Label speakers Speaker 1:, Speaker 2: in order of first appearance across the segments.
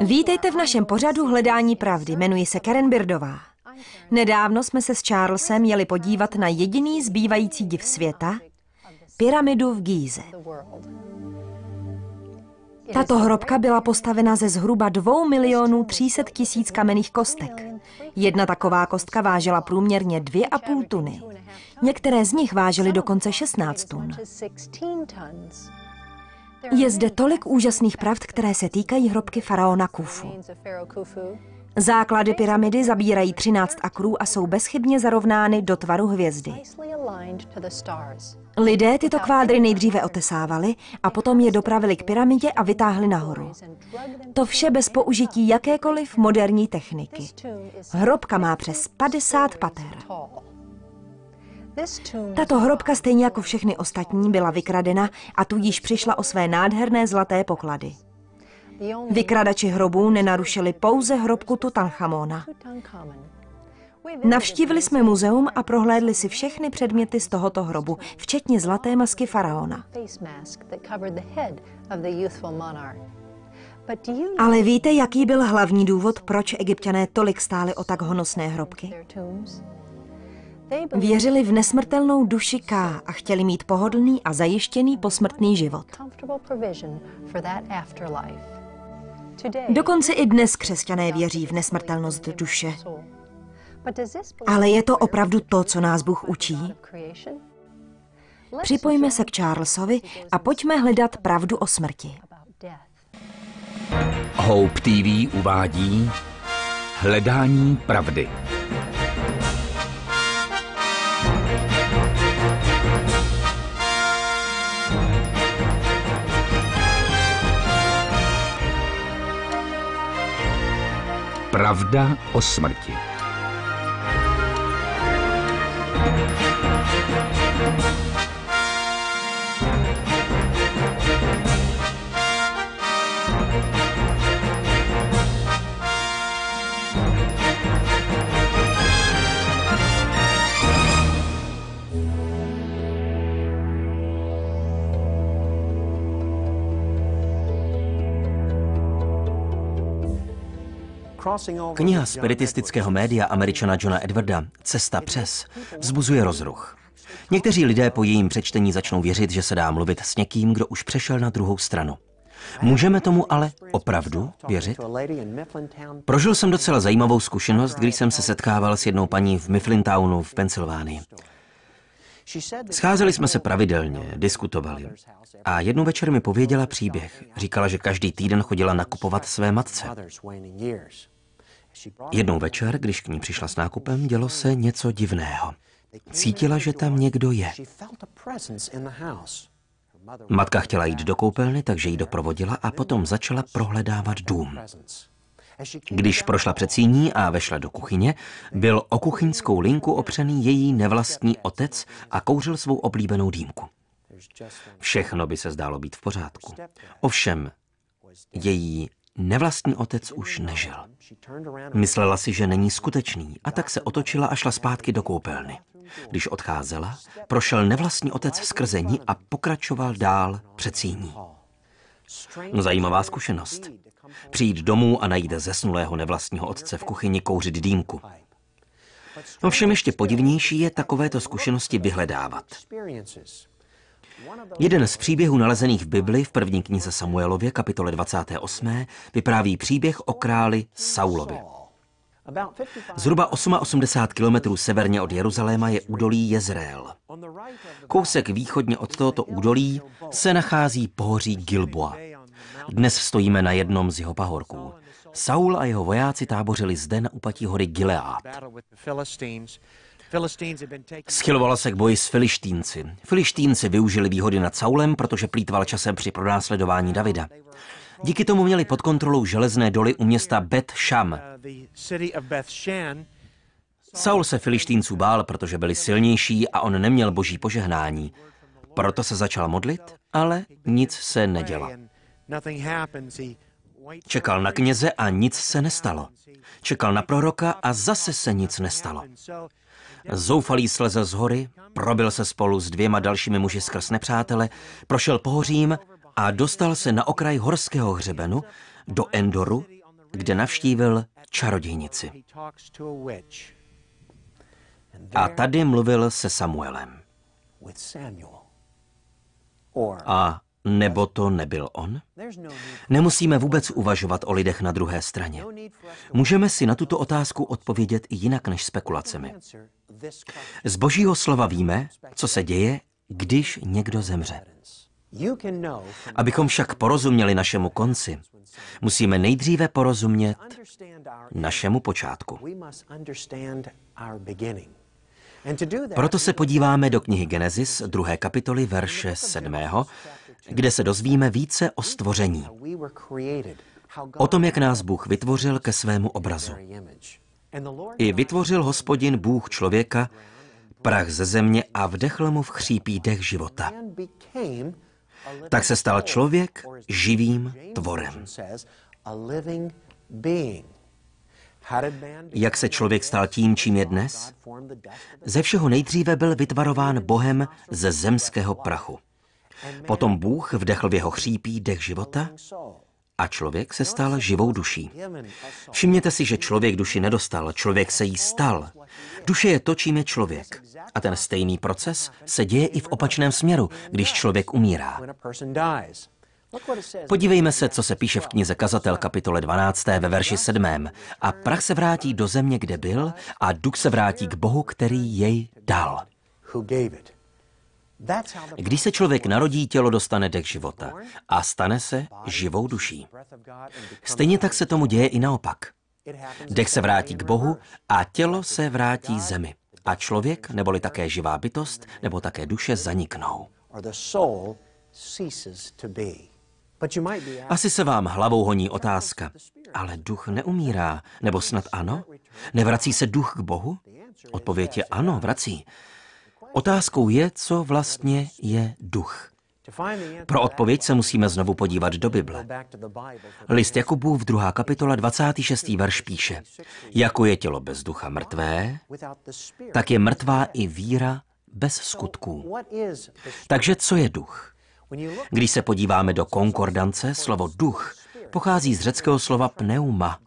Speaker 1: Vítejte v našem pořadu Hledání pravdy. Jmenuji se Karen Birdová. Nedávno jsme se s Charlesem jeli podívat na jediný zbývající div světa, pyramidu v Gíze. Tato hrobka byla postavena ze zhruba 2 milionů 300 tisíc kamenných kostek. Jedna taková kostka vážila průměrně 2,5 tuny. Některé z nich vážily dokonce 16 tun. Je zde tolik úžasných pravd, které se týkají hrobky faraona Kufu. Základy pyramidy zabírají 13 akrů a jsou bezchybně zarovnány do tvaru hvězdy. Lidé tyto kvádry nejdříve otesávali a potom je dopravili k pyramidě a vytáhli nahoru. To vše bez použití jakékoliv moderní techniky. Hrobka má přes 50 pater. Tato hrobka stejně jako všechny ostatní byla vykradena a tudíž přišla o své nádherné zlaté poklady. Vykradači hrobů nenarušili pouze hrobku Tutanchamona. Navštívili jsme muzeum a prohlédli si všechny předměty z tohoto hrobu, včetně zlaté masky faraona. Ale víte, jaký byl hlavní důvod, proč egyptiané tolik stáli o tak honosné hrobky? Věřili v nesmrtelnou duši K a chtěli mít pohodlný a zajištěný posmrtný život. Dokonce i dnes křesťané věří v nesmrtelnost duše. Ale je to opravdu to, co nás Bůh učí? Připojme se k Charlesovi a pojďme hledat pravdu o smrti.
Speaker 2: Hope TV uvádí Hledání pravdy. Pravda o smrti.
Speaker 3: Kniha spiritistického
Speaker 2: média američana Johna Edwarda Cesta přes vzbuzuje rozruch. Někteří lidé po jejím přečtení začnou věřit, že se dá mluvit s někým, kdo už přešel na druhou stranu. Můžeme tomu ale opravdu věřit? Prožil jsem docela zajímavou zkušenost, když jsem se setkával s jednou paní v Mifflintownu v Pensylvánii. Scházeli jsme se pravidelně, diskutovali. A jednu večer mi pověděla příběh. Říkala, že každý týden chodila nakupovat své matce. Jednou večer, když k ní přišla s nákupem, dělo se něco divného. Cítila, že tam někdo je. Matka chtěla jít do koupelny, takže ji doprovodila a potom začala prohledávat dům. Když prošla síní a vešla do kuchyně, byl o kuchyňskou linku opřený její nevlastní otec a kouřil svou oblíbenou dýmku. Všechno by se zdálo být v pořádku. Ovšem, její nevlastní otec už nežil. Myslela si, že není skutečný a tak se otočila a šla zpátky do koupelny. Když odcházela, prošel nevlastní otec skrze ní a pokračoval dál před síní. No, zajímavá zkušenost. Přijít domů a najít zesnulého nevlastního otce v kuchyni kouřit dýmku. Ovšem ještě podivnější je takovéto zkušenosti vyhledávat. Jeden z příběhů nalezených v Bibli v první knize Samuelově, kapitole 28, vypráví příběh o králi Saulovi. Zhruba 88 kilometrů severně od Jeruzaléma je údolí Jezreel. Kousek východně od tohoto údolí se nachází pohoří Gilboa. Dnes stojíme na jednom z jeho pahorků. Saul a jeho vojáci tábořili zde na úpatí hory Gileát. Schylovala se k boji s Filištínci. Filištínci využili výhody nad Saulem, protože plítval časem při pronásledování Davida. Díky tomu měli pod kontrolou železné doly u města Bet Sham.
Speaker 3: Uh,
Speaker 2: Saul se filištínců bál, protože byli silnější a on neměl boží požehnání. Proto se začal modlit, ale nic se nedělo. Čekal na kněze a nic se nestalo. Čekal na proroka a zase se nic nestalo. Uh, Zoufalý slezl z hory, probil se spolu s dvěma dalšími muži skrz nepřátele, prošel pohořím a dostal se na okraj horského hřebenu do Endoru, kde navštívil čarodějnici. A tady mluvil se Samuelem. A nebo to nebyl on? Nemusíme vůbec uvažovat o lidech na druhé straně. Můžeme si na tuto otázku odpovědět i jinak než spekulacemi. Z božího slova víme, co se děje, když někdo zemře. Abychom však porozuměli našemu konci, musíme nejdříve porozumět našemu počátku. Proto se podíváme do knihy Genesis, druhé kapitoly, verše 7., kde se dozvíme více o stvoření,
Speaker 3: o tom, jak nás
Speaker 2: Bůh vytvořil ke svému obrazu. I vytvořil hospodin Bůh člověka, prach ze země a vdechl mu v chřípí dech života tak se stal člověk živým tvorem. Jak se člověk stal tím, čím je dnes? Ze všeho nejdříve byl vytvarován Bohem ze zemského prachu. Potom Bůh vdechl v jeho chřípí dech života a člověk se stal živou duší. Všimněte si, že člověk duši nedostal, člověk se jí stal. Duše je to, čím je člověk. A ten stejný proces se děje i v opačném směru, když člověk umírá.
Speaker 3: Podívejme se,
Speaker 2: co se píše v knize Kazatel kapitole 12. ve verši 7. A prach se vrátí do země, kde byl, a duch se vrátí k Bohu, který jej dal. Když se člověk narodí, tělo dostane dech života a stane se živou duší. Stejně tak se tomu děje i naopak. Dech se vrátí k Bohu a tělo se vrátí zemi. A člověk, neboli také živá bytost, nebo také duše zaniknou. Asi se vám hlavou honí otázka, ale duch neumírá, nebo snad ano? Nevrací se duch k Bohu? Odpověď je ano, vrací. Otázkou je, co vlastně je duch. Pro odpověď se musíme znovu podívat do Bible. List Jakubův 2. kapitola 26. verš píše, jako je tělo bez ducha mrtvé, tak je mrtvá i víra bez skutků. Takže co je duch? Když se podíváme do konkordance, slovo duch pochází z řeckého slova pneuma.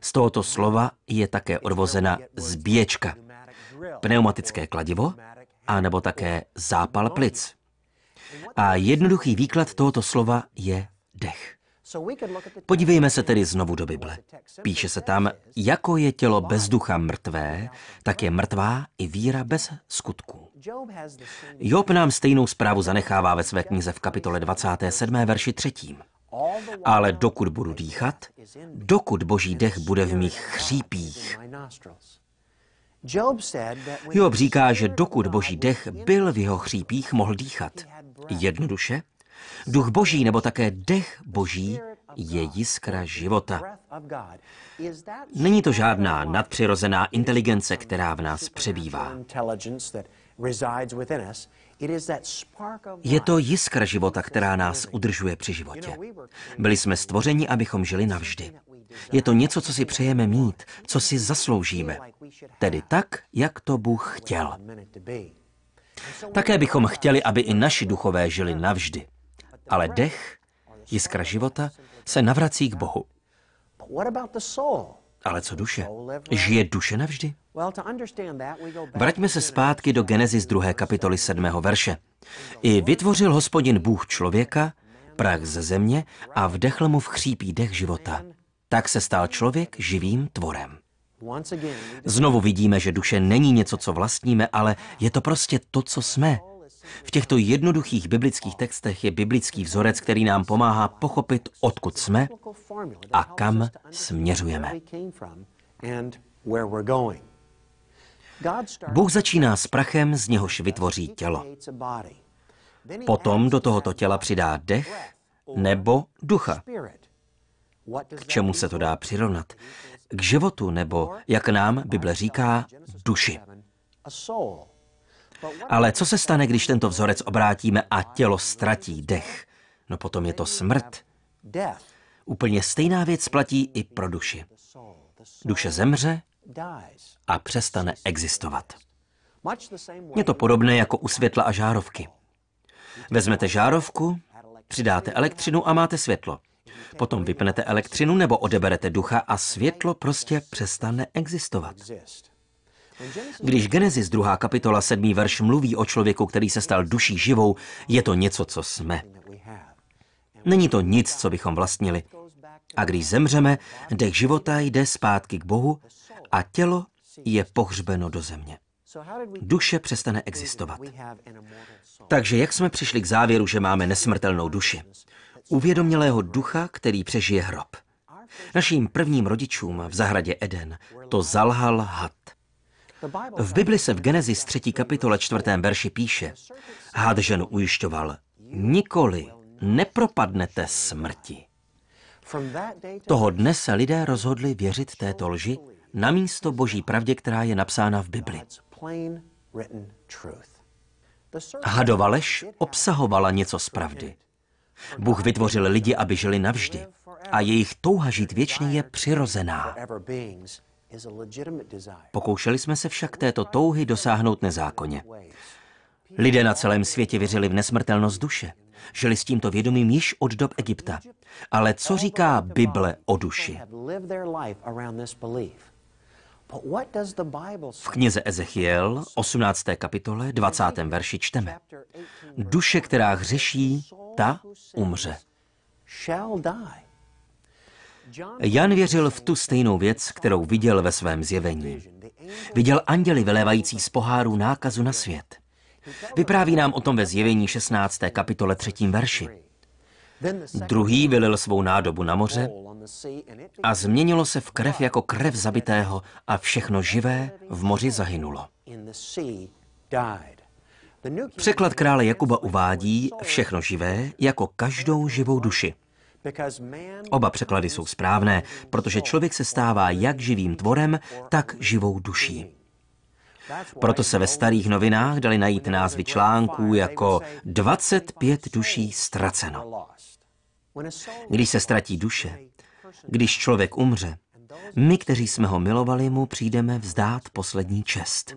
Speaker 2: Z tohoto slova je také odvozena zbíječka, pneumatické kladivo, a nebo také zápal plic. A jednoduchý výklad tohoto slova je dech. Podívejme se tedy znovu do Bible. Píše se tam, jako je tělo bez ducha mrtvé, tak je mrtvá i víra bez skutků. Job nám stejnou zprávu zanechává ve své knize v kapitole 27. verši 3. Ale dokud budu dýchat, dokud boží dech bude v mých chřípích. Job říká, že dokud boží dech byl v jeho chřípích, mohl dýchat. Jednoduše, duch boží nebo také dech boží je jiskra života. Není to žádná nadpřirozená inteligence, která v nás přebývá. Je to jiskra života, která nás udržuje při životě. Byli jsme stvořeni, abychom žili navždy. Je to něco, co si přejeme mít, co si zasloužíme. Tedy tak, jak to Bůh chtěl. Také bychom chtěli, aby i naši duchové žili navždy. Ale dech, jiskra života, se navrací k Bohu. Ale co duše? Žije duše navždy? Vraťme se zpátky do Genesis 2. kapitoly 7. verše. I vytvořil hospodin Bůh člověka, prach ze země a vdechl mu v chřípí dech života. Tak se stal člověk živým tvorem. Znovu vidíme, že duše není něco, co vlastníme, ale je to prostě to, co jsme. V těchto jednoduchých biblických textech je biblický vzorec, který nám pomáhá pochopit, odkud jsme a kam směřujeme. Bůh začíná s prachem, z něhož vytvoří tělo. Potom do tohoto těla přidá dech nebo ducha. K čemu se to dá přirovnat? k životu nebo, jak nám Bible říká, duši. Ale co se stane, když tento vzorec obrátíme a tělo ztratí dech? No potom je to smrt. Úplně stejná věc platí i pro duši. Duše zemře a přestane existovat. Je to podobné jako u světla a žárovky. Vezmete žárovku, přidáte elektřinu a máte světlo. Potom vypnete elektřinu nebo odeberete ducha a světlo prostě přestane existovat. Když Genesis 2. kapitola 7. verš mluví o člověku, který se stal duší živou, je to něco, co jsme. Není to nic, co bychom vlastnili. A když zemřeme, dech života jde zpátky k Bohu a tělo je pohřbeno do země. Duše přestane existovat. Takže jak jsme přišli k závěru, že máme nesmrtelnou duši? uvědomělého ducha, který přežije hrob. Naším prvním rodičům v zahradě Eden to zalhal had. V Bibli se v Genesis 3. kapitole 4. verši píše, had ženu ujišťoval, nikoli nepropadnete smrti. Toho dne se lidé rozhodli věřit této lži na místo boží pravdě, která je napsána v Bibli. Hadova lež obsahovala něco z pravdy. Bůh vytvořil lidi, aby žili navždy. A jejich touha žít věčně je přirozená. Pokoušeli jsme se však této touhy dosáhnout nezákonně. Lidé na celém světě věřili v nesmrtelnost duše. Žili s tímto vědomím již od dob Egypta. Ale co říká Bible o duši? V knize Ezechiel, 18. kapitole, 20. verši čteme. Duše, která hřeší, ta umře. Jan věřil v tu stejnou věc, kterou viděl ve svém zjevení. Viděl anděli vylévající z poháru nákazu na svět. Vypráví nám o tom ve zjevení 16. kapitole 3. verši. Druhý vylil svou nádobu na moře a změnilo se v krev jako krev zabitého a všechno živé v moři zahynulo. Překlad krále Jakuba uvádí všechno živé jako každou živou duši. Oba překlady jsou správné, protože člověk se stává jak živým tvorem, tak živou duší. Proto se ve starých novinách dali najít názvy článků jako 25 duší ztraceno. Když se ztratí duše, když člověk umře, my, kteří jsme ho milovali, mu přijdeme vzdát poslední čest.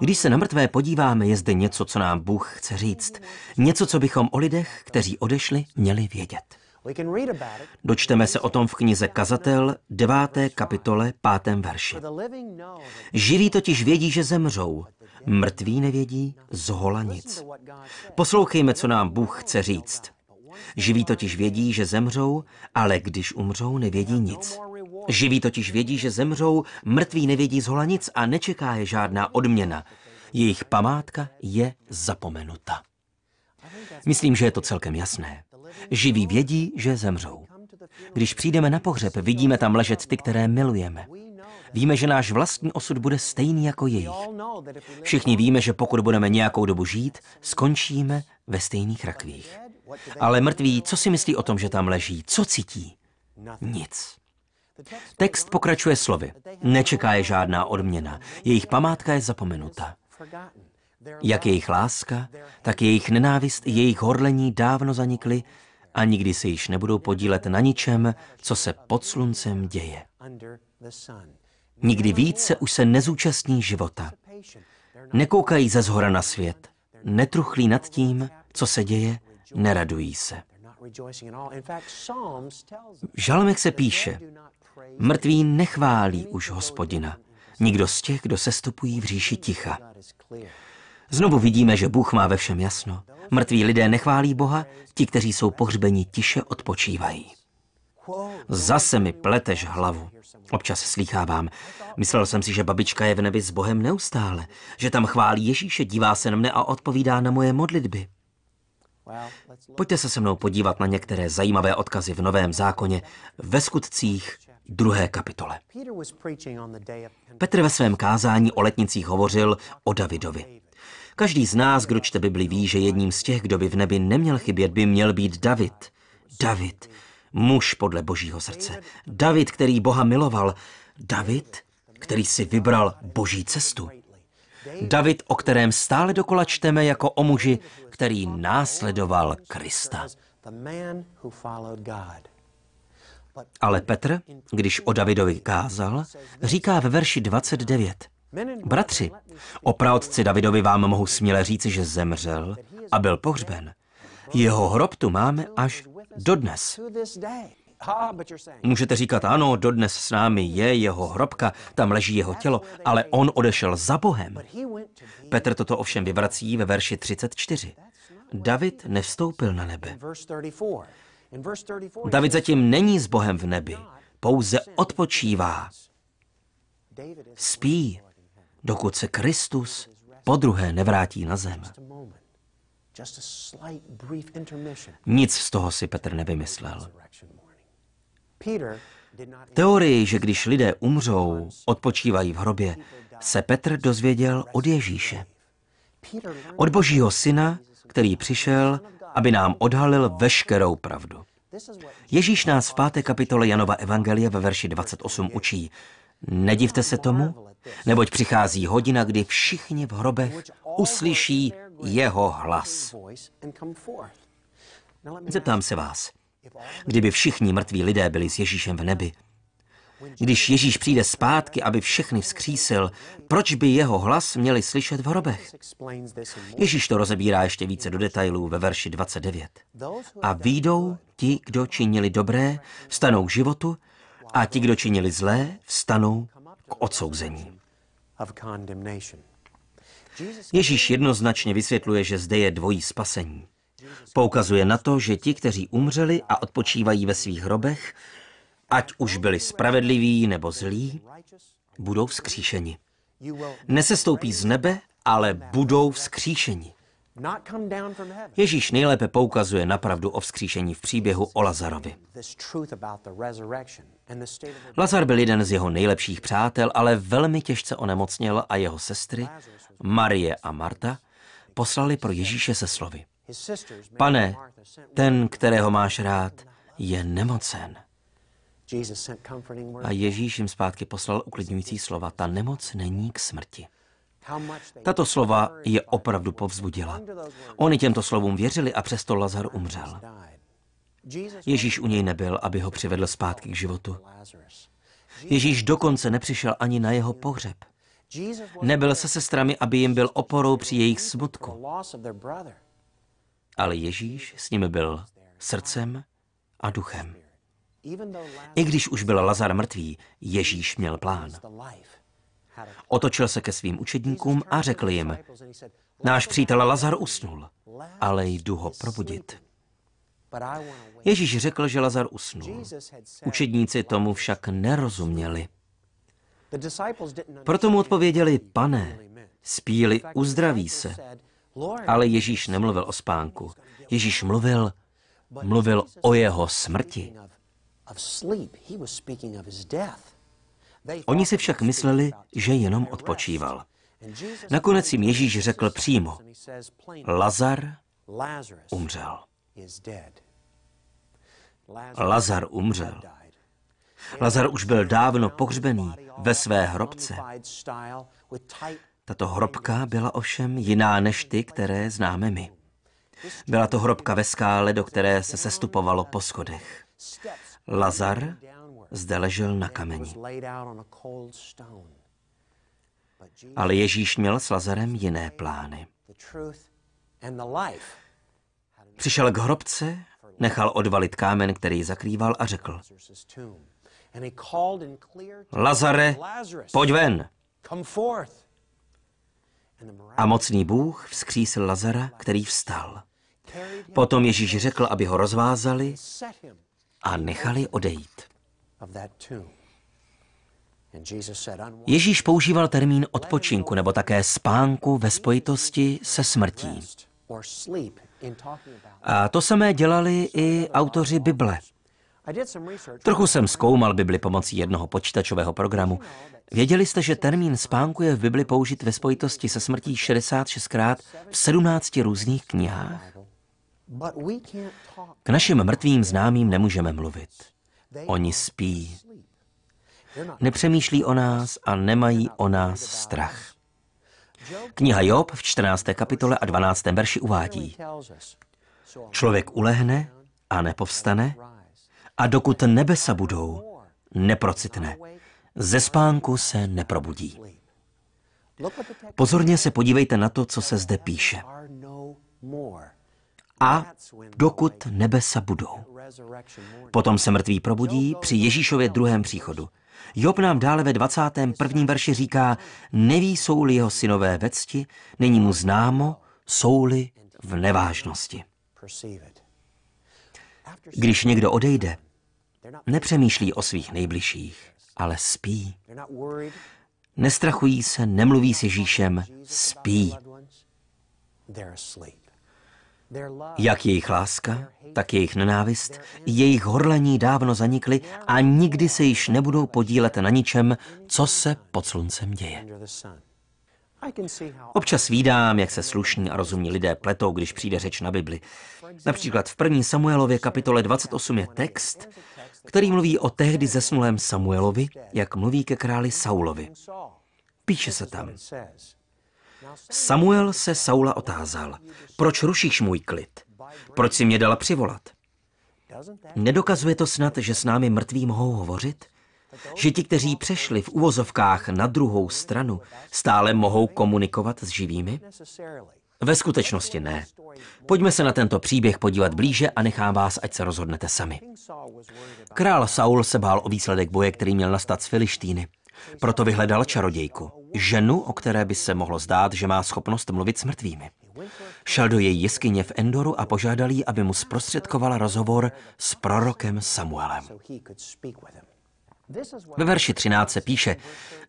Speaker 2: Když se na mrtvé podíváme, je zde něco, co nám Bůh chce říct. Něco, co bychom o lidech, kteří odešli, měli vědět. Dočteme se o tom v knize Kazatel 9. kapitole 5. verši. Živí totiž vědí, že zemřou, mrtví nevědí z nic. Poslouchejme, co nám Bůh chce říct. Živí totiž vědí, že zemřou, ale když umřou, nevědí nic. Živí totiž vědí, že zemřou, mrtví nevědí zhola nic a nečeká je žádná odměna. Jejich památka je zapomenuta. Myslím, že je to celkem jasné. Živí vědí, že zemřou. Když přijdeme na pohřeb, vidíme tam ležet ty, které milujeme. Víme, že náš vlastní osud bude stejný jako jejich. Všichni víme, že pokud budeme nějakou dobu žít, skončíme ve stejných rakvích. Ale mrtví, co si myslí o tom, že tam leží? Co cítí? Nic. Text pokračuje slovy. Nečeká je žádná odměna. Jejich památka je zapomenuta. Jak jejich láska, tak jejich nenávist i jejich horlení dávno zanikly a nikdy se již nebudou podílet na ničem, co se pod sluncem děje. Nikdy více už se nezúčastní života. Nekoukají ze zhora na svět, netruchlí nad tím, co se děje neradují se. V žalmech se píše, mrtví nechválí už hospodina, nikdo z těch, kdo sestupují v říši ticha. Znovu vidíme, že Bůh má ve všem jasno. Mrtví lidé nechválí Boha, ti, kteří jsou pohřbeni, tiše odpočívají. Zase mi pleteš hlavu. Občas slýchávám. Myslel jsem si, že babička je v nebi s Bohem neustále, že tam chválí Ježíše, dívá se na mne a odpovídá na moje modlitby. Pojďte se se mnou podívat na některé zajímavé odkazy v Novém zákoně ve skutcích druhé kapitole. Petr ve svém kázání o letnicích hovořil o Davidovi. Každý z nás, kdo čte Bibli, ví, že jedním z těch, kdo by v nebi neměl chybět, by měl být David. David, muž podle božího srdce. David, který Boha miloval. David, který si vybral boží cestu. David, o kterém stále dokola čteme jako o muži, který následoval Krista. Ale Petr, když o Davidovi kázal, říká ve verši 29. Bratři, o praotci Davidovi vám mohu směle říci, že zemřel a byl pohřben. Jeho hrob tu máme až dodnes. Ah, Můžete říkat, ano, dodnes s námi je jeho hrobka, tam leží jeho tělo, ale on odešel za Bohem. Petr toto ovšem vyvrací ve verši 34. David nevstoupil na nebe. David zatím není s Bohem v nebi, pouze odpočívá. Spí, dokud se Kristus po druhé nevrátí na zem. Nic z toho si Petr nevymyslel. Teorii, že když lidé umřou, odpočívají v hrobě, se Petr dozvěděl od Ježíše. Od Božího syna, který přišel, aby nám odhalil veškerou pravdu. Ježíš nás v páté kapitole Janova Evangelie ve verši 28 učí. Nedivte se tomu, neboť přichází hodina, kdy všichni v hrobech uslyší jeho hlas. Zeptám se vás, Kdyby všichni mrtví lidé byli s Ježíšem v nebi, když Ježíš přijde zpátky, aby všechny vzkřísil, proč by jeho hlas měli slyšet v hrobech? Ježíš to rozebírá ještě více do detailů ve verši 29. A výjdou ti, kdo činili dobré, vstanou k životu, a ti, kdo činili zlé, vstanou k odsouzení. Ježíš jednoznačně vysvětluje, že zde je dvojí spasení. Poukazuje na to, že ti, kteří umřeli a odpočívají ve svých hrobech, ať už byli spravedliví nebo zlí, budou vzkříšeni. Nesestoupí z nebe, ale budou vzkříšeni. Ježíš nejlépe poukazuje na pravdu o vzkříšení v příběhu o Lazarovi. Lazar byl jeden z jeho nejlepších přátel, ale velmi těžce onemocněl a jeho sestry, Marie a Marta, poslali pro Ježíše se slovy. Pane, ten, kterého máš rád, je nemocen. A Ježíš jim zpátky poslal uklidňující slova. Ta nemoc není k smrti. Tato slova je opravdu povzbudila. Oni těmto slovům věřili a přesto Lazar umřel. Ježíš u něj nebyl, aby ho přivedl zpátky k životu. Ježíš dokonce nepřišel ani na jeho pohřeb. Nebyl se sestrami, aby jim byl oporou při jejich smutku ale Ježíš s nimi byl srdcem a duchem. I když už byl Lazar mrtvý, Ježíš měl plán. Otočil se ke svým učedníkům a řekl jim, náš přítel Lazar usnul, ale jdu ho probudit. Ježíš řekl, že Lazar usnul. Učedníci tomu však nerozuměli. Proto mu odpověděli, pane, spíli uzdraví se. Ale Ježíš nemluvil o spánku. Ježíš mluvil, mluvil o jeho smrti. Oni si však mysleli, že jenom odpočíval. Nakonec jim Ježíš řekl přímo, Lazar umřel. Lazar umřel. Lazar už byl dávno pohřbený ve své hrobce. Tato hrobka byla ovšem jiná než ty, které známe my. Byla to hrobka ve skále, do které se sestupovalo po schodech. Lazar zde ležel na kameni. Ale Ježíš měl s Lazarem jiné plány. Přišel k hrobce, nechal odvalit kámen, který zakrýval a řekl,
Speaker 3: Lazare, pojď ven.
Speaker 2: A mocný Bůh vzkřísil Lazara, který vstal. Potom Ježíš řekl, aby ho rozvázali a nechali odejít. Ježíš používal termín odpočinku nebo také spánku ve spojitosti se smrtí. A to samé dělali i autoři Bible. Trochu jsem zkoumal Bibli pomocí jednoho počítačového programu. Věděli jste, že termín spánku je v Bibli použit ve spojitosti se smrtí 66krát v 17 různých knihách? K našim mrtvým známým nemůžeme mluvit. Oni spí. Nepřemýšlí o nás a nemají o nás strach. Kniha Job v 14. kapitole a 12. verši uvádí. Člověk ulehne a nepovstane, a dokud nebesa budou, neprocitne. Ze spánku se neprobudí. Pozorně se podívejte na to, co se zde píše. A dokud nebesa budou. Potom se mrtví probudí při Ježíšově druhém příchodu. Job nám dále ve 21. verši říká, neví jsou-li jeho synové ve cti, není mu známo, jsou-li v nevážnosti. Když někdo odejde, Nepřemýšlí o svých nejbližších, ale spí. Nestrachují se, nemluví s Ježíšem, spí. Jak jejich láska, tak jejich nenávist, jejich horlení dávno zanikly a nikdy se již nebudou podílet na ničem, co se pod sluncem děje. Občas vídám, jak se slušní a rozumní lidé pletou, když přijde řeč na Bibli. Například v první Samuelově kapitole 28 je text, který mluví o tehdy zesnulém Samuelovi, jak mluví ke králi Saulovi. Píše se tam. Samuel se Saula otázal, proč rušíš můj klid? Proč si mě dala přivolat? Nedokazuje to snad, že s námi mrtví mohou hovořit? Že ti, kteří přešli v uvozovkách na druhou stranu, stále mohou komunikovat s živými? Ve skutečnosti ne. Pojďme se na tento příběh podívat blíže a nechám vás, ať se rozhodnete sami. Král Saul se bál o výsledek boje, který měl nastat s Filištýny. Proto vyhledal čarodějku, ženu, o které by se mohlo zdát, že má schopnost mluvit s mrtvými. Šel do její jeskyně v Endoru a požádal ji, aby mu zprostředkovala rozhovor s prorokem Samuelem. Ve verši 13 se píše,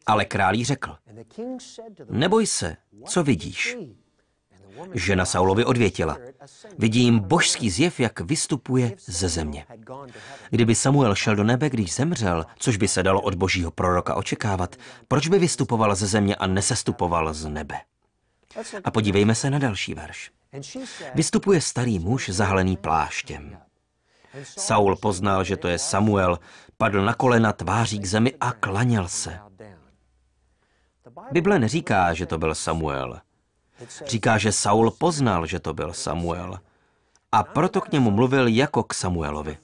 Speaker 2: ale králí řekl, neboj se, co vidíš. Žena Saulovi odvětila, vidím božský zjev, jak vystupuje ze země. Kdyby Samuel šel do nebe, když zemřel, což by se dalo od božího proroka očekávat, proč by vystupoval ze země a nesestupoval z nebe? A podívejme se na další verš. Vystupuje starý muž zahalený pláštěm. Saul poznal, že to je Samuel, padl na kolena tváří k zemi a klaněl se. Bible neříká, že to byl Samuel. Říká, že Saul poznal, že to byl Samuel. A proto k němu mluvil jako k Samuelovi.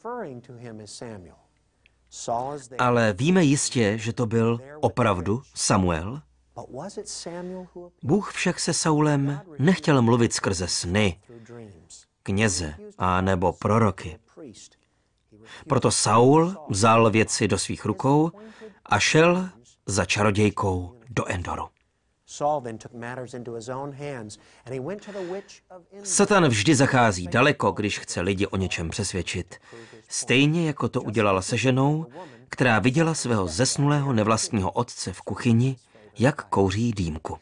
Speaker 2: Ale víme jistě, že to byl opravdu Samuel? Bůh však se Saulem nechtěl mluvit skrze sny, kněze a nebo proroky. Proto Saul vzal věci do svých rukou a šel za čarodějkou do Endoru. Satan vždy zachází daleko, když chce lidi o něčem přesvědčit. Stejně jako to udělala se ženou, která viděla svého zesnulého nevlastního otce v kuchyni, jak kouří dýmku.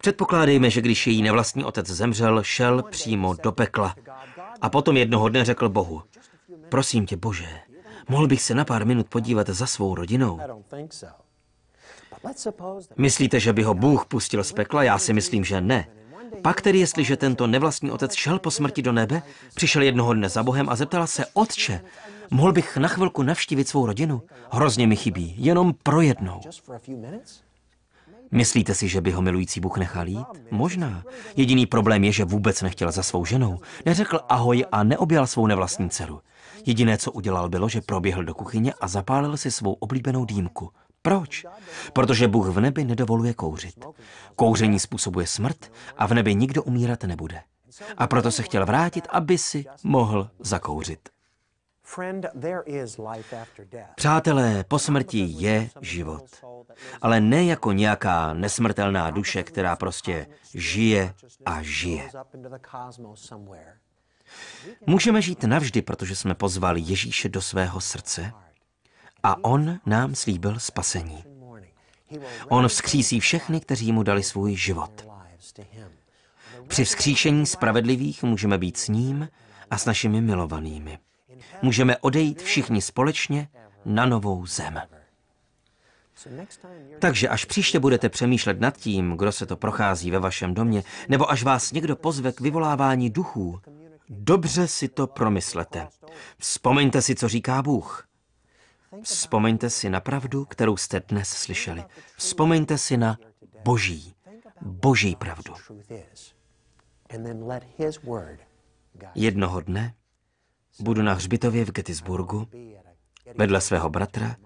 Speaker 2: Předpokládejme, že když její nevlastní otec zemřel, šel přímo do pekla. A potom jednoho dne řekl Bohu, prosím tě Bože, mohl bych se na pár minut podívat za svou rodinou. Myslíte, že by ho Bůh pustil z pekla? Já si myslím, že ne. Pak tedy, jestliže tento nevlastní otec šel po smrti do nebe, přišel jednoho dne za Bohem a zeptal se, otče, mohl bych na chvilku navštívit svou rodinu? Hrozně mi chybí, jenom pro jednou. Myslíte si, že by ho milující Bůh nechal jít? Možná. Jediný problém je, že vůbec nechtěl za svou ženou. Neřekl ahoj a neobjal svou nevlastní dceru. Jediné, co udělal, bylo, že proběhl do kuchyně a zapálil si svou oblíbenou dýmku. Proč? Protože Bůh v nebi nedovoluje kouřit. Kouření způsobuje smrt a v nebi nikdo umírat nebude. A proto se chtěl vrátit, aby si mohl zakouřit. Přátelé, po smrti je život. Ale ne jako nějaká nesmrtelná duše, která prostě žije
Speaker 3: a žije.
Speaker 2: Můžeme žít navždy, protože jsme pozvali Ježíše do svého srdce a on nám slíbil spasení.
Speaker 3: On vzkřísí
Speaker 2: všechny, kteří mu dali svůj život. Při vzkříšení spravedlivých můžeme být s ním a s našimi milovanými. Můžeme odejít všichni společně na novou zem. Takže až příště budete přemýšlet nad tím, kdo se to prochází ve vašem domě, nebo až vás někdo pozve k vyvolávání duchů, dobře si to promyslete. Vzpomeňte si, co říká Bůh. Vzpomeňte si na pravdu, kterou jste dnes slyšeli. Vzpomeňte si na boží, boží pravdu. Jednoho dne budu na hřbitově v Gettysburgu vedle svého bratra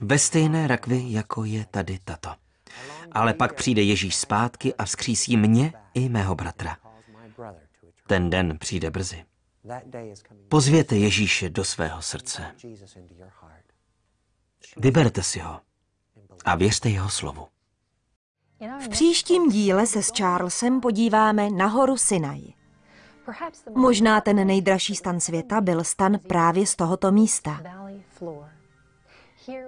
Speaker 2: ve stejné rakvi, jako je tady tato. Ale pak přijde Ježíš zpátky a vzkřísí mě i mého bratra. Ten den přijde brzy. Pozvěte Ježíše do svého srdce. Vyberte si ho a věřte jeho slovu.
Speaker 1: V příštím díle se s Charlesem podíváme na horu Sinaj. Možná ten nejdražší stan světa byl stan právě z tohoto místa.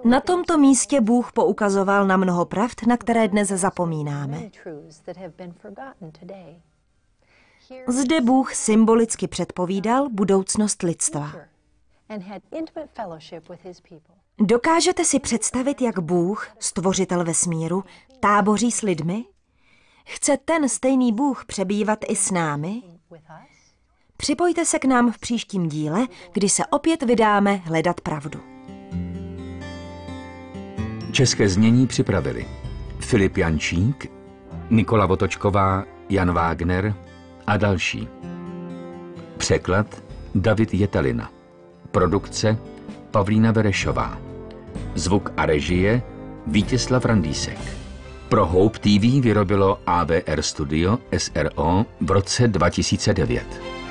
Speaker 1: Na tomto místě Bůh poukazoval na mnoho pravd, na které dnes zapomínáme. Zde Bůh symbolicky předpovídal budoucnost lidstva. Dokážete si představit, jak Bůh, stvořitel vesmíru, táboří s lidmi? Chce ten stejný Bůh přebývat i s námi? Připojte se k nám v příštím díle, kdy se opět vydáme hledat pravdu.
Speaker 2: České znění připravili Filip Jančík, Nikola Votočková, Jan Wagner a další. Překlad David Jetalina. Produkce Pavlína Verešová. Zvuk a režie Vítězslav Randísek. Pro Hope TV vyrobilo AVR Studio SRO v roce 2009.